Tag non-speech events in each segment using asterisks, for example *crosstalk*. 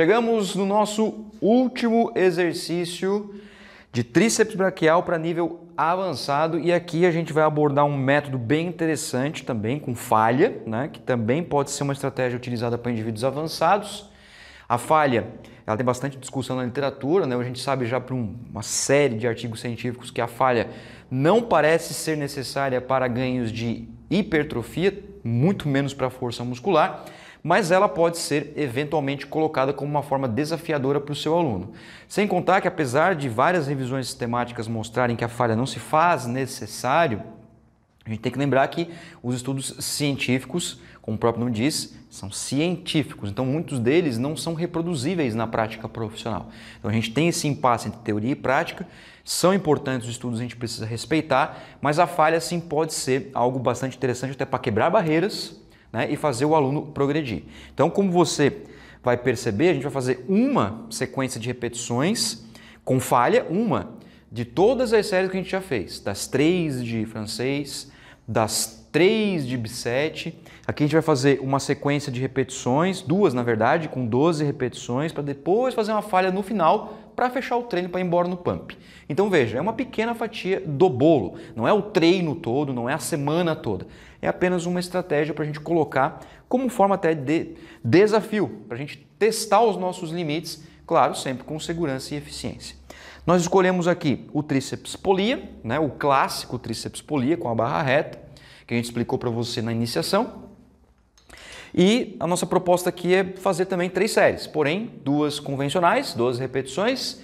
Chegamos no nosso último exercício de tríceps braquial para nível avançado e aqui a gente vai abordar um método bem interessante também com falha, né, que também pode ser uma estratégia utilizada para indivíduos avançados. A falha, ela tem bastante discussão na literatura, né? A gente sabe já por uma série de artigos científicos que a falha não parece ser necessária para ganhos de hipertrofia, muito menos para força muscular mas ela pode ser eventualmente colocada como uma forma desafiadora para o seu aluno. Sem contar que, apesar de várias revisões sistemáticas mostrarem que a falha não se faz necessário, a gente tem que lembrar que os estudos científicos, como o próprio nome diz, são científicos, então muitos deles não são reproduzíveis na prática profissional. Então a gente tem esse impasse entre teoria e prática, são importantes os estudos, a gente precisa respeitar, mas a falha sim pode ser algo bastante interessante até para quebrar barreiras né, e fazer o aluno progredir. Então, como você vai perceber, a gente vai fazer uma sequência de repetições com falha, uma de todas as séries que a gente já fez, das três de francês, das três de b Aqui a gente vai fazer uma sequência de repetições, duas na verdade, com 12 repetições, para depois fazer uma falha no final para fechar o treino para ir embora no pump. Então veja, é uma pequena fatia do bolo, não é o treino todo, não é a semana toda. É apenas uma estratégia para a gente colocar como forma até de desafio, para a gente testar os nossos limites, claro, sempre com segurança e eficiência. Nós escolhemos aqui o tríceps polia, né, o clássico tríceps polia com a barra reta, que a gente explicou para você na iniciação. E a nossa proposta aqui é fazer também três séries, porém duas convencionais, duas repetições,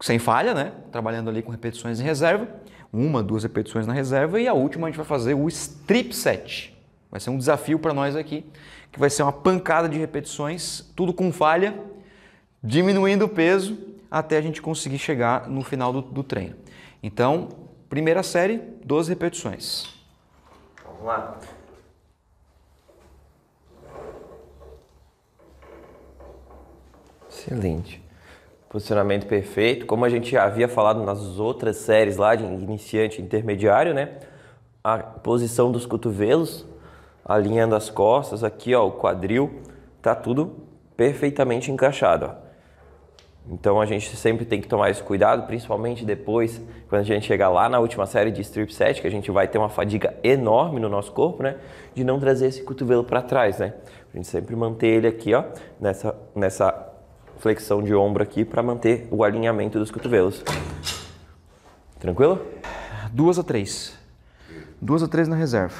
sem falha, né? Trabalhando ali com repetições em reserva, uma, duas repetições na reserva e a última a gente vai fazer o strip set. Vai ser um desafio para nós aqui, que vai ser uma pancada de repetições, tudo com falha, diminuindo o peso até a gente conseguir chegar no final do, do treino. Então, primeira série, 12 repetições. Vamos lá. Excelente. Posicionamento perfeito. Como a gente já havia falado nas outras séries lá de iniciante intermediário, né? A posição dos cotovelos, a linha das costas, aqui ó, o quadril, tá tudo perfeitamente encaixado. Ó. Então a gente sempre tem que tomar esse cuidado, principalmente depois, quando a gente chegar lá na última série de strip set, que a gente vai ter uma fadiga enorme no nosso corpo, né? De não trazer esse cotovelo para trás, né? A gente sempre manter ele aqui, ó, nessa, nessa flexão de ombro aqui para manter o alinhamento dos cotovelos. Tranquilo? Duas a três. Duas a três na reserva.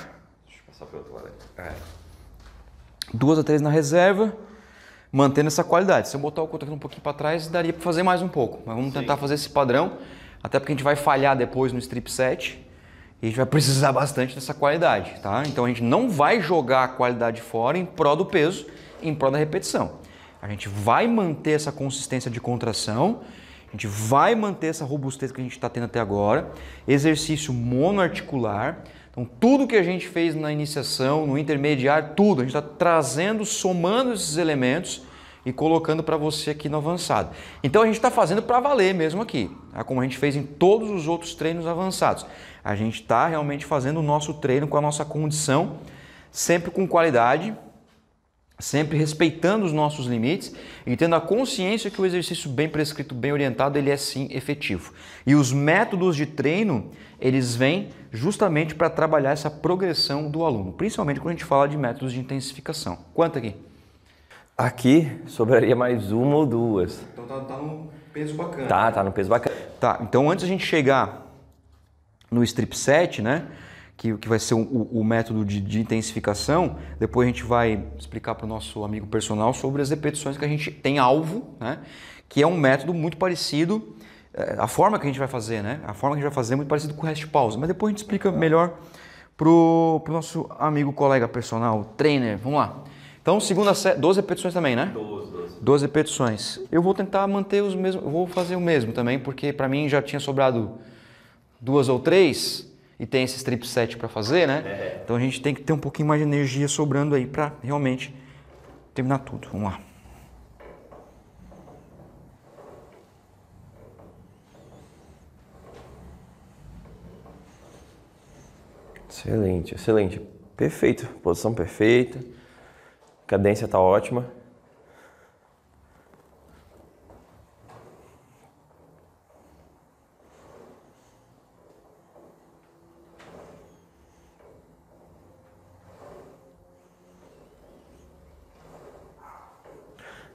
Deixa eu passar para outro lado. É. Duas a três na reserva, mantendo essa qualidade. Se eu botar o cotovelo um pouquinho para trás, daria para fazer mais um pouco. Mas vamos Sim. tentar fazer esse padrão, até porque a gente vai falhar depois no strip set. E a gente vai precisar bastante dessa qualidade, tá? Então a gente não vai jogar a qualidade fora em prol do peso, em prol da repetição. A gente vai manter essa consistência de contração, a gente vai manter essa robustez que a gente está tendo até agora. Exercício monoarticular. Então, tudo que a gente fez na iniciação, no intermediário, tudo, a gente está trazendo, somando esses elementos e colocando para você aqui no avançado. Então a gente está fazendo para valer mesmo aqui, tá? como a gente fez em todos os outros treinos avançados. A gente está realmente fazendo o nosso treino com a nossa condição, sempre com qualidade, sempre respeitando os nossos limites e tendo a consciência que o exercício bem prescrito, bem orientado, ele é sim efetivo. E os métodos de treino, eles vêm justamente para trabalhar essa progressão do aluno, principalmente quando a gente fala de métodos de intensificação. Quanto aqui? Aqui sobraria mais uma ou duas. Então tá, tá no peso bacana. Tá, tá no peso bacana. Tá, então antes a gente chegar no strip set, né? que, que vai ser o, o método de, de, intensificação. Depois a gente vai explicar para o nosso amigo personal sobre as repetições que a gente tem alvo, né? que é um método muito parecido, eh, a forma que a gente vai fazer, né? A forma que a gente vai fazer é muito parecido com o rest pause, mas depois a gente explica melhor para o nosso amigo, colega personal, trainer. Vamos lá. Então, segunda série, 12 repetições também, né? 12, 12. 12 repetições. Eu vou tentar manter os mesmos, eu vou fazer o mesmo também, porque para mim já tinha sobrado duas ou três e tem esses trip set para fazer, né? É. Então a gente tem que ter um pouquinho mais de energia sobrando aí para realmente terminar tudo. Vamos lá. Excelente, excelente. Perfeito. Posição perfeita. Cadência está ótima.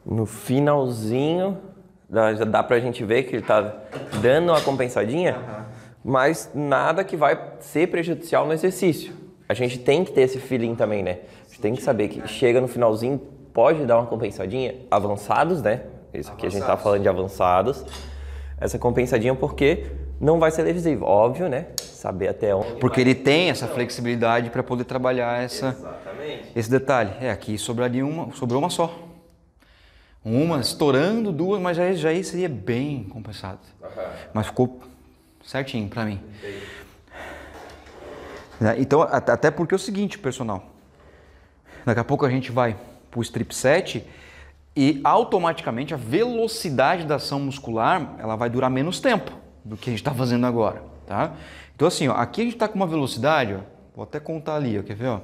No finalzinho, já dá pra gente ver que ele tá dando uma compensadinha, mas nada que vai ser prejudicial no exercício. A gente tem que ter esse feeling também, né? A gente tem que saber que chega no finalzinho, pode dar uma compensadinha. Avançados, né? Isso aqui a gente tá falando de avançados. Essa compensadinha porque não vai ser levisível, óbvio, né? Saber até onde. Porque ele tem essa flexibilidade para poder trabalhar essa, Exatamente. esse detalhe. É, aqui sobraria uma, sobrou uma só. Uma estourando, duas, mas já, já seria bem compensado. Mas ficou certinho para mim. É, então, até porque é o seguinte, pessoal. Daqui a pouco a gente vai para o strip set e automaticamente a velocidade da ação muscular ela vai durar menos tempo do que a gente está fazendo agora, tá? Então assim, ó, aqui a gente está com uma velocidade, ó, vou até contar ali, ó, quer ver? Ó,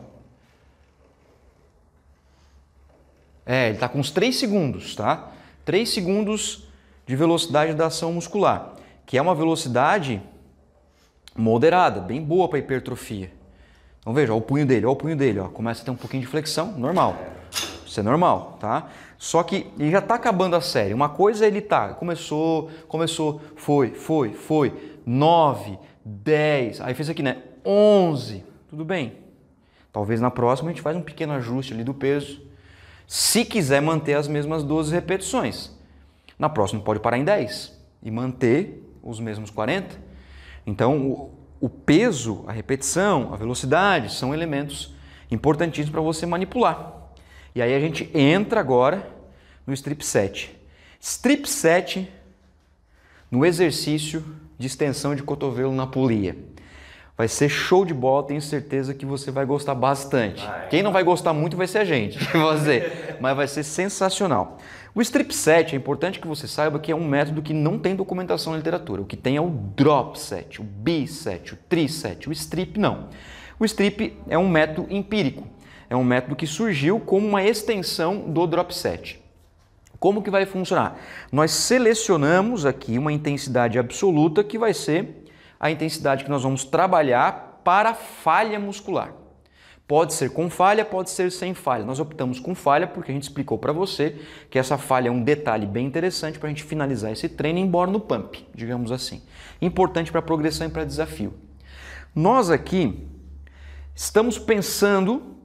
É, ele está com uns 3 segundos, tá? 3 segundos de velocidade da ação muscular, que é uma velocidade moderada, bem boa para hipertrofia. Então veja, ó, o punho dele, ó, o punho dele, ó, começa a ter um pouquinho de flexão, normal. Isso é normal, tá? Só que ele já está acabando a série. Uma coisa é ele tá, começou, começou, foi, foi, foi, 9, 10, aí fez aqui, né? 11, tudo bem. Talvez na próxima a gente faz um pequeno ajuste ali do peso se quiser manter as mesmas 12 repetições. Na próxima pode parar em 10 e manter os mesmos 40. Então, o, peso, a repetição, a velocidade são elementos importantíssimos para você manipular. E aí a gente entra agora no strip set. Strip set no exercício de extensão de cotovelo na polia. Vai ser show de bola, tenho certeza que você vai gostar bastante. Ai, Quem não vai gostar muito vai ser a gente, *laughs* você. Mas vai ser sensacional. O strip set, é importante que você saiba que é um método que não tem documentação na literatura. O que tem é o drop set, o b set, o tri set, o strip não. O strip é um método empírico. É um método que surgiu como uma extensão do drop set. Como que vai funcionar? Nós selecionamos aqui uma intensidade absoluta que vai ser a intensidade que nós vamos trabalhar para falha muscular. Pode ser com falha, pode ser sem falha. Nós optamos com falha porque a gente explicou para você que essa falha é um detalhe bem interessante para a gente finalizar esse treino embora no pump, digamos assim. Importante para progressão e para desafio. Nós aqui estamos pensando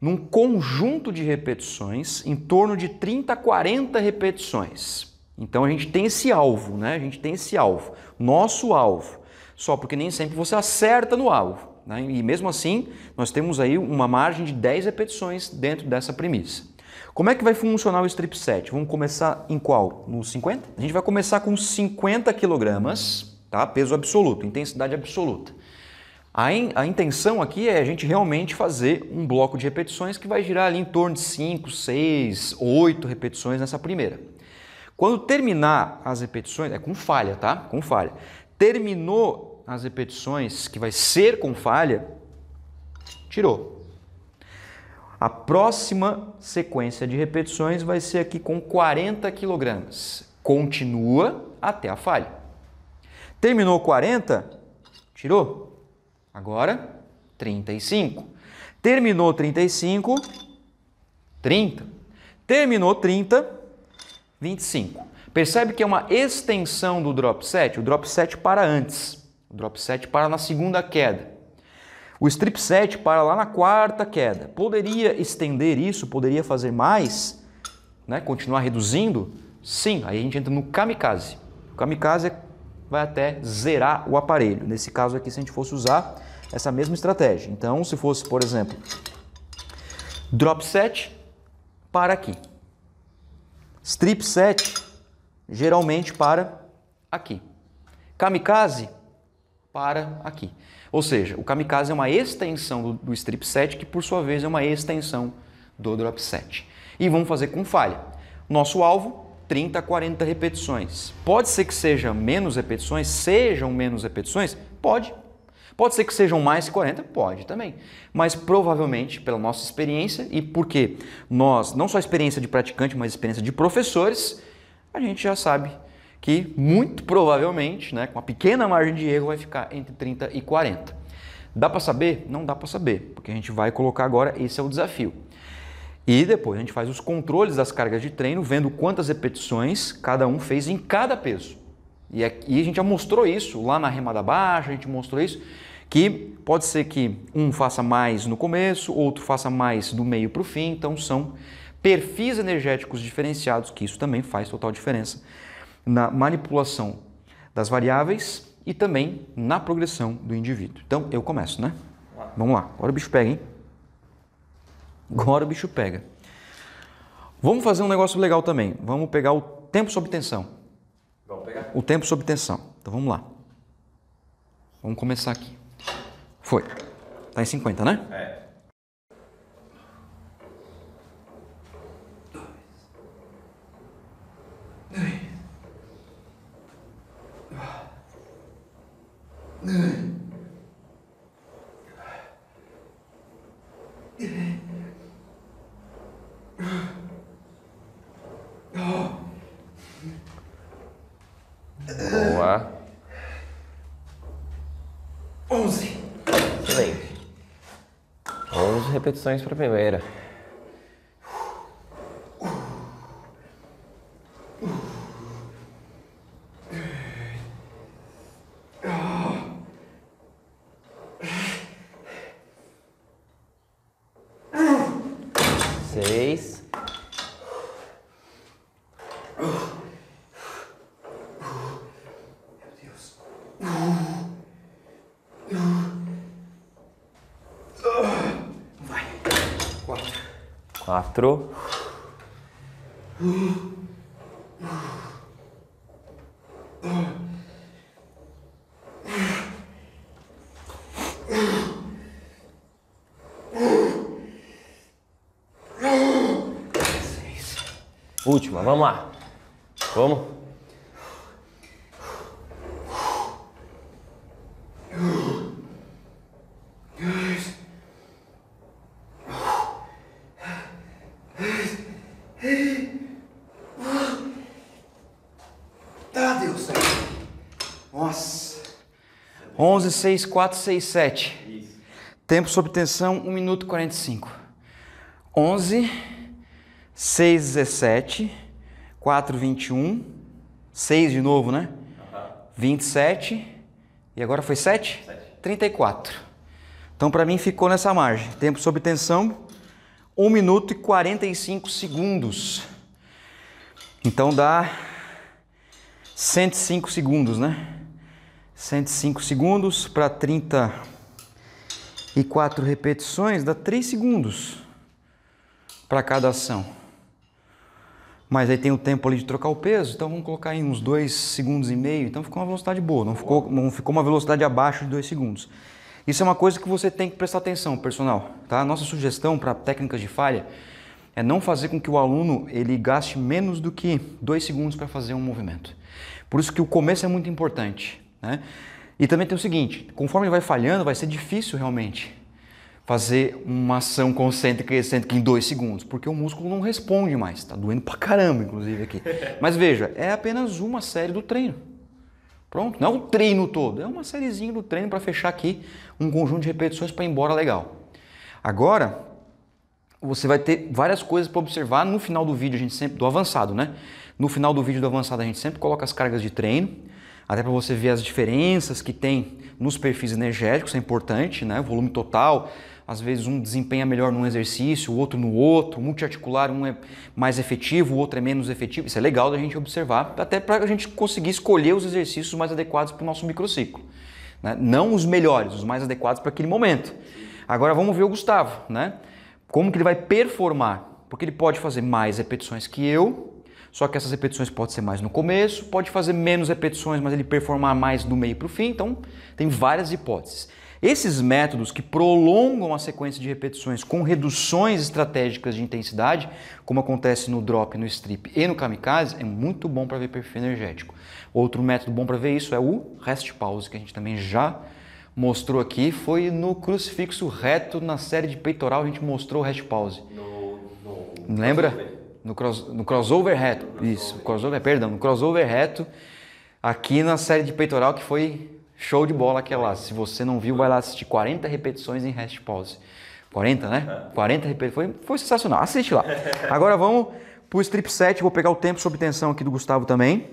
num conjunto de repetições em torno de 30 a 40 repetições. Então a gente tem esse alvo, né? A gente tem esse alvo, nosso alvo só porque nem sempre você acerta no alvo. Né? E mesmo assim, nós temos aí uma margem de 10 repetições dentro dessa premissa. Como é que vai funcionar o strip set? Vamos começar em qual? No 50? A gente vai começar com 50 quilogramas, tá? peso absoluto, intensidade absoluta. A, in, a, intenção aqui é a gente realmente fazer um bloco de repetições que vai girar ali em torno de 5, 6, 8 repetições nessa primeira. Quando terminar as repetições, é com falha, tá? Com falha. Terminou as repetições que vai ser com falha, tirou. A próxima sequência de repetições vai ser aqui com 40 kg. Continua até a falha. Terminou 40, tirou. Agora 35. Terminou 35, 30. Terminou 30, 25. Percebe que é uma extensão do drop set, o drop set para antes. O drop 7 para na segunda queda. O strip 7 para lá na quarta queda. Poderia estender isso? Poderia fazer mais? Né? Continuar reduzindo? Sim, aí a gente entra no kamikaze. O kamikaze vai até zerar o aparelho. Nesse caso aqui, se a gente fosse usar essa mesma estratégia. Então, se fosse, por exemplo, drop 7 para aqui. Strip 7 geralmente para aqui. Kamikaze para aqui. Ou seja, o kamikaze é uma extensão do, do strip set, que por sua vez é uma extensão do drop set. E vamos fazer com falha. Nosso alvo, 30 a 40 repetições. Pode ser que seja menos repetições, sejam menos repetições? Pode. Pode ser que sejam mais que 40? Pode também. Mas provavelmente, pela nossa experiência e porque nós, não só experiência de praticante, mas experiência de professores, a gente já sabe que muito provavelmente, né, com uma pequena margem de erro, vai ficar entre 30 e 40. Dá para saber? Não dá para saber, porque a gente vai colocar agora, esse é o desafio. E depois a gente faz os controles das cargas de treino, vendo quantas repetições cada um fez em cada peso. E, é a gente já mostrou isso lá na remada baixa, a gente mostrou isso, que pode ser que um faça mais no começo, outro faça mais do meio para o fim, então são perfis energéticos diferenciados, que isso também faz total diferença na manipulação das variáveis e também na progressão do indivíduo. Então eu começo, né? Vamos lá, agora o bicho pega, hein? Agora o bicho pega. Vamos fazer um negócio legal também. Vamos pegar o tempo sob tensão. Vamos pegar? O tempo sob tensão. Então vamos lá. Vamos começar aqui. Foi. Tá em 50, né? É. O lá. Onze. Excelente. Onze repetições para a primeira. quatro. Última, vamos lá. Vamos. 11, 6, 4, 6, 7. Isso. Tempo sob tensão, 1 minuto e 45. 11, 6, 17, 4, 21, 6 de novo, né? Uhum. 27, e agora foi 7? 7. 34. Então, para mim, ficou nessa margem. Tempo sob tensão, 1 minuto e 45 segundos. Então, dá 105 segundos, né? 105 segundos para 34 repetições dá 3 segundos para cada ação. Mas aí tem o tempo ali de trocar o peso, então vamos colocar aí uns 2 segundos e meio, então ficou uma velocidade boa, não ficou, não ficou uma velocidade abaixo de 2 segundos. Isso é uma coisa que você tem que prestar atenção, personal, tá? Nossa sugestão para técnicas de falha é não fazer com que o aluno ele gaste menos do que dois segundos para fazer um movimento. Por isso que o começo é muito importante. Né? E também tem o seguinte: conforme ele vai falhando, vai ser difícil realmente fazer uma ação concêntrica e excêntrica em dois segundos, porque o músculo não responde mais. Está doendo pra caramba, inclusive, aqui. *laughs* Mas veja, é apenas uma série do treino. Pronto? Não é o treino todo, é uma sériezinha do treino para fechar aqui um conjunto de repetições para ir embora legal. Agora, você vai ter várias coisas para observar no final do vídeo, a gente sempre do avançado, né? No final do vídeo do avançado a gente sempre coloca as cargas de treino, até para você ver as diferenças que tem nos perfis energéticos, é importante, né? O volume total, às vezes um desempenha melhor num exercício, o outro no outro, multiarticular, um é mais efetivo, o outro é menos efetivo. Isso é legal da gente observar, até para a gente conseguir escolher os exercícios mais adequados para o nosso microciclo. Né? Não os melhores, os mais adequados para aquele momento. Agora vamos ver o Gustavo, né? Como que ele vai performar? Porque ele pode fazer mais repetições que eu, só que essas repetições podem ser mais no começo, pode fazer menos repetições, mas ele performar mais do meio para o fim. Então, tem várias hipóteses. Esses métodos que prolongam a sequência de repetições com reduções estratégicas de intensidade, como acontece no drop, no strip e no kamikaze, é muito bom para ver perfil energético. Outro método bom para ver isso é o rest pause, que a gente também já mostrou aqui, foi no crucifixo reto na série de peitoral, a gente mostrou o rest pause. No, no... Lembra? No, cross, no crossover reto. Isso, crossover, perdão, no crossover reto, aqui na série de peitoral que foi show de bola aquela. Se você não viu, vai lá assistir 40 repetições em rest pause. 40, né? 40 é. repetições. Foi, foi sensacional. Assiste lá. Agora vamos pro strip set Vou pegar o tempo sob tensão aqui do Gustavo também.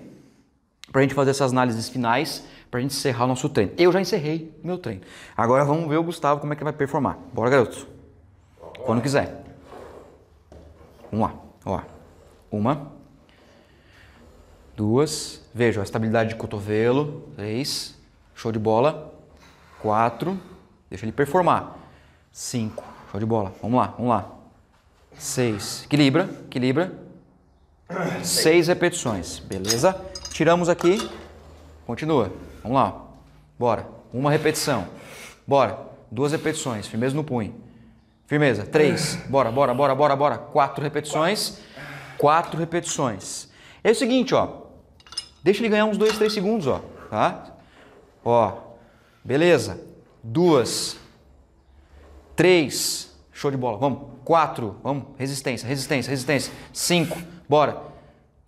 Pra gente fazer essas análises finais. Pra gente encerrar o nosso treino. Eu já encerrei meu treino. Agora vamos ver o Gustavo como é que vai performar. Bora, garoto. Quando quiser. Vamos lá. Ó, uma, duas, veja, a estabilidade de cotovelo, três, show de bola, quatro, deixa ele performar, cinco, show de bola, vamos lá, vamos lá, seis, equilibra, equilibra, seis repetições, beleza? Tiramos aqui, continua, vamos lá, bora, uma repetição, bora, duas repetições, firmeza no punho, Firmeza. Três. Bora, bora, bora, bora, bora. Quatro repetições. Quatro repetições. É o seguinte, ó. Deixa ele ganhar uns dois, três segundos, ó. Tá? Ó. Beleza. Duas. Três. Show de bola. Vamos. Quatro. Vamos. Resistência, resistência, resistência. Cinco. Bora.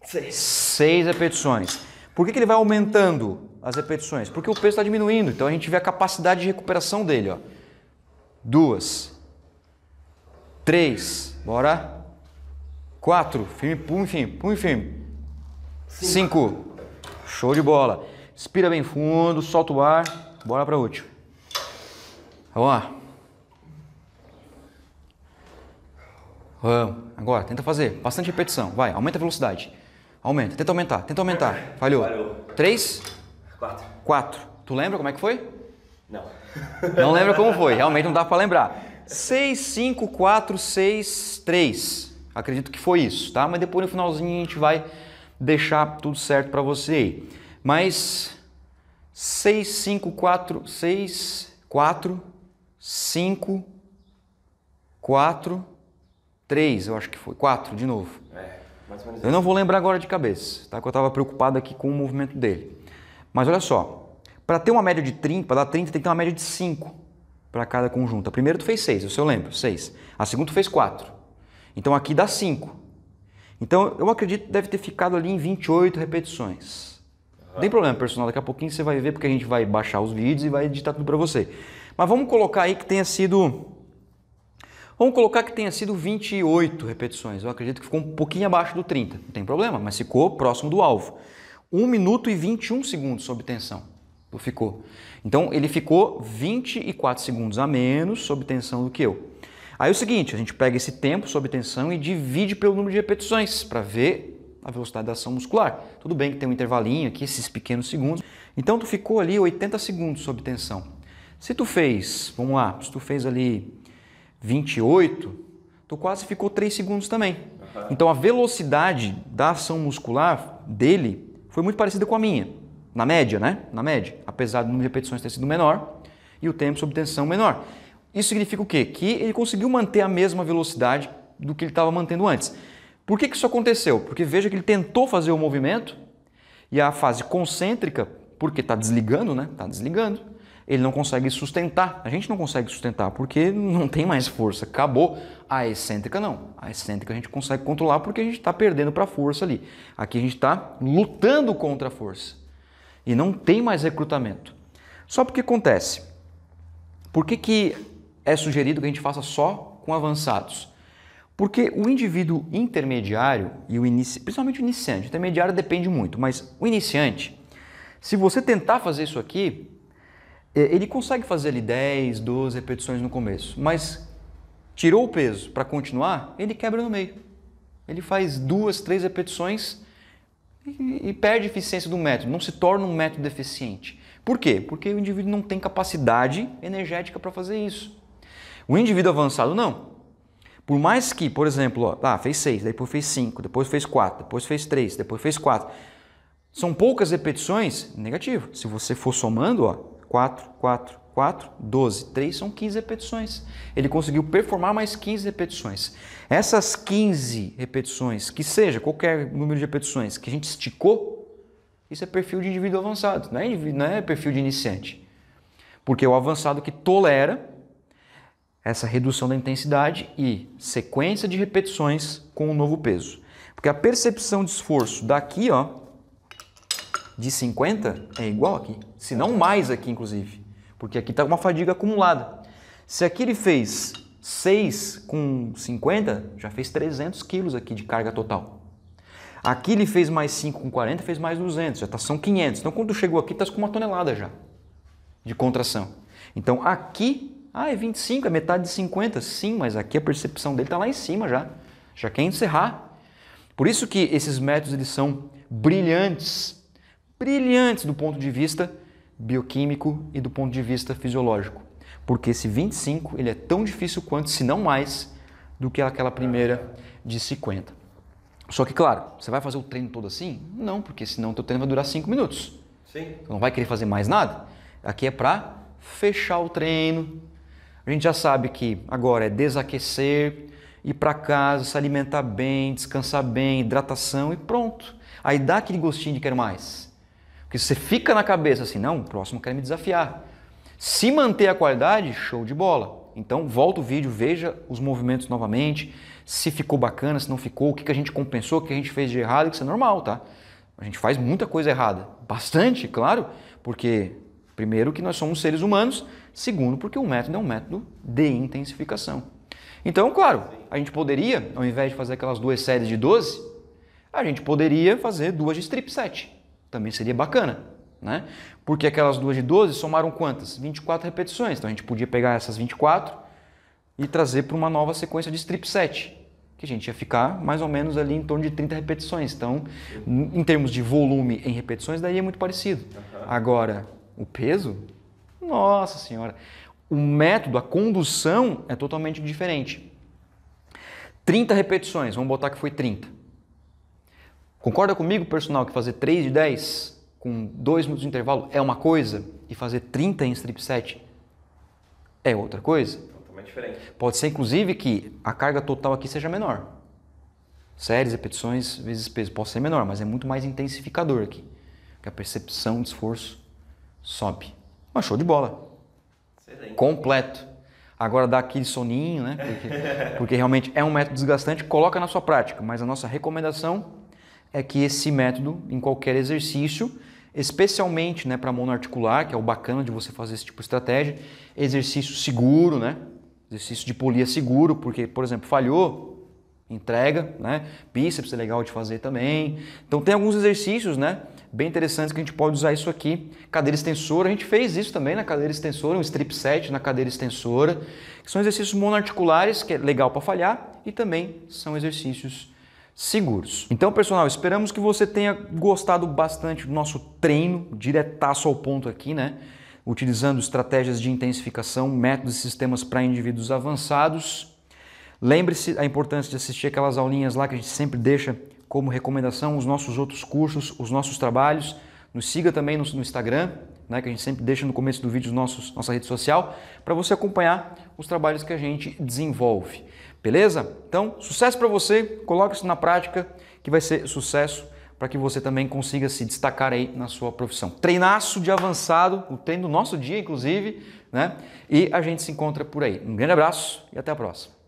Seis. Seis repetições. Por que, que ele vai aumentando as repetições? Porque o peso está diminuindo. Então a gente vê a capacidade de recuperação dele, ó. Duas Três, bora. Quatro, firme, pum, firme, pum, firme. Cinco. show de bola. Inspira bem fundo, solta o ar, bora para o último. Vamos lá. Vamos. Agora, tenta fazer bastante repetição. Vai, aumenta a velocidade. Aumenta, tenta aumentar, tenta aumentar. Falhou. Falhou. Três. Quatro. Quatro. Tu lembra como é que foi? Não. Não lembra como foi, realmente não dá para lembrar. 65463. Acredito que foi isso, tá? Mas depois no finalzinho a gente vai deixar tudo certo para você aí. Mas 654 6 4 5 4 3, eu acho que foi 4 de novo. É, mais ou menos eu não assim. vou lembrar agora de cabeça, tá? Que eu estava preocupado aqui com o movimento dele. Mas olha só, para ter uma média de 30, para dar 30 tem que ter uma média de 5 para cada conjunto. A primeira tu fez seis, isso eu lembro, seis. A segunda tu fez quatro. Então aqui dá cinco. Então eu acredito que deve ter ficado ali em 28 repetições. Uhum. Não tem problema, personal, daqui a pouquinho você vai ver porque a gente vai baixar os vídeos e vai editar tudo para você. Mas vamos colocar aí que tenha sido Vamos colocar que tenha sido 28 repetições. Eu acredito que ficou um pouquinho abaixo do 30. Não tem problema, mas ficou próximo do alvo. 1 minuto e 21 segundos sob tensão ficou. Então ele ficou 24 segundos a menos sob tensão do que eu. Aí é o seguinte, a gente pega esse tempo sob tensão e divide pelo número de repetições para ver a velocidade da ação muscular. Tudo bem que tem um intervalinho aqui, esses pequenos segundos. Então tu ficou ali 80 segundos sob tensão. Se tu fez, vamos lá, se tu fez ali 28, tu quase ficou 3 segundos também. Então a velocidade da ação muscular dele foi muito parecida com a minha. Na média, né? Na média, apesar do número de repetições ter sido menor e o tempo de obtenção menor. Isso significa o quê? Que ele conseguiu manter a mesma velocidade do que ele estava mantendo antes. Por que, que isso aconteceu? Porque veja que ele tentou fazer o movimento e a fase concêntrica, porque está desligando, né? Está desligando. Ele não consegue sustentar. A gente não consegue sustentar porque não tem mais força. Acabou. A excêntrica não. A excêntrica a gente consegue controlar porque a gente está perdendo para a força ali. Aqui a gente está lutando contra a força e não tem mais recrutamento. Só porque acontece. Por que, que é sugerido que a gente faça só com avançados? Porque o indivíduo intermediário e o inici... principalmente o iniciante, o intermediário depende muito, mas o iniciante, se você tentar fazer isso aqui, é, ele consegue fazer ali 10, 12 repetições no começo, mas tirou o peso para continuar, ele quebra no meio. Ele faz duas, três repetições e, perde eficiência do método, não se torna um método eficiente. Por quê? Porque o indivíduo não tem capacidade energética para fazer isso. O indivíduo avançado não. Por mais que, por exemplo, ó, ah, fez 6, depois fez 5, depois fez 4, depois fez 3, depois fez 4. São poucas repetições, negativo. Se você for somando, 4, 4, 4, 12, 3 são 15 repetições. Ele conseguiu performar mais 15 repetições. Essas 15 repetições, que seja qualquer número de repetições que a gente esticou, isso é perfil de indivíduo avançado, não é, não é perfil de iniciante. Porque é o avançado que tolera essa redução da intensidade e sequência de repetições com o um novo peso. Porque a percepção de esforço daqui, ó, de 50 é igual aqui, se não mais aqui, inclusive porque aqui está uma fadiga acumulada. Se aqui ele fez 6 com 50, já fez 300 quilos aqui de carga total. Aqui ele fez mais 5 com 40, fez mais 200, já tá, são 500. Então, quando chegou aqui, está com uma tonelada já de contração. Então, aqui, ah, é 25, é metade de 50. Sim, mas aqui a percepção dele está lá em cima já. Já quer encerrar. Por isso que esses métodos eles são brilhantes. Brilhantes do ponto de vista bioquímico e do ponto de vista fisiológico. Porque esse 25 ele é tão difícil quanto, se não mais, do que aquela primeira de 50. Só que, claro, você vai fazer o treino todo assim? Não, porque senão o teu treino vai durar 5 minutos. Sim. Então, não vai querer fazer mais nada. Aqui é para fechar o treino. A gente já sabe que agora é desaquecer, ir para casa, se alimentar bem, descansar bem, hidratação e pronto. Aí dá aquele gostinho de quer mais. Porque você fica na cabeça assim, não, o próximo quer me desafiar. Se manter a qualidade, show de bola. Então volta o vídeo, veja os movimentos novamente, se ficou bacana, se não ficou, o que, que a gente compensou, o que a gente fez de errado, que isso é normal, tá? A gente faz muita coisa errada, bastante, claro, porque primeiro que nós somos seres humanos, segundo porque o método é um método de intensificação. Então, claro, a gente poderia, ao invés de fazer aquelas duas séries de 12, a gente poderia fazer duas de strip set também seria bacana, né? Porque aquelas duas de 12 somaram quantas? 24 repetições. Então a gente podia pegar essas 24 e trazer para uma nova sequência de strip set, que a gente ia ficar mais ou menos ali em torno de 30 repetições. Então, em termos de volume em repetições, daí é muito parecido. Agora, o peso? Nossa Senhora! O método, a condução é totalmente diferente. 30 repetições, vamos botar que foi 30. Concorda comigo, personal, que fazer 3 de 10 com 2 minutos de intervalo é uma coisa e fazer 30 em strip set é outra coisa? Totalmente é diferente. Pode ser, inclusive, que a carga total aqui seja menor. Séries, repetições, vezes peso, pode ser menor, mas é muito mais intensificador aqui. Porque a percepção de esforço sobe. Mas show de bola. Excelente. Completo. Agora dá aquele soninho, né? Porque, porque realmente é um método desgastante, coloca na sua prática. Mas a nossa recomendação é que esse método, em qualquer exercício, especialmente né, para monoarticular, que é o bacana de você fazer esse tipo de estratégia, exercício seguro, né? exercício de polia seguro, porque, por exemplo, falhou, entrega, né? bíceps é legal de fazer também. Então tem alguns exercícios né, bem interessantes que a gente pode usar isso aqui. Cadeira extensora, a gente fez isso também na cadeira extensora, um strip set na cadeira extensora, são exercícios monoarticulares, que é legal para falhar, e também são exercícios seguros. Então, pessoal, esperamos que você tenha gostado bastante do nosso treino, diretaço ao ponto aqui, né? Utilizando estratégias de intensificação, métodos e sistemas para indivíduos avançados. Lembre-se a importância de assistir aquelas aulinhas lá que a gente sempre deixa como recomendação, os nossos outros cursos, os nossos trabalhos. Nos siga também no, no Instagram, né, que a gente sempre deixa no começo do vídeo nossos, nossa rede social, para você acompanhar os trabalhos que a gente desenvolve. Beleza? Então, sucesso para você, coloque isso na prática, que vai ser sucesso para que você também consiga se destacar aí na sua profissão. Treinaço de avançado, o treino do nosso dia, inclusive, né? E a gente se encontra por aí. Um grande abraço e até a próxima.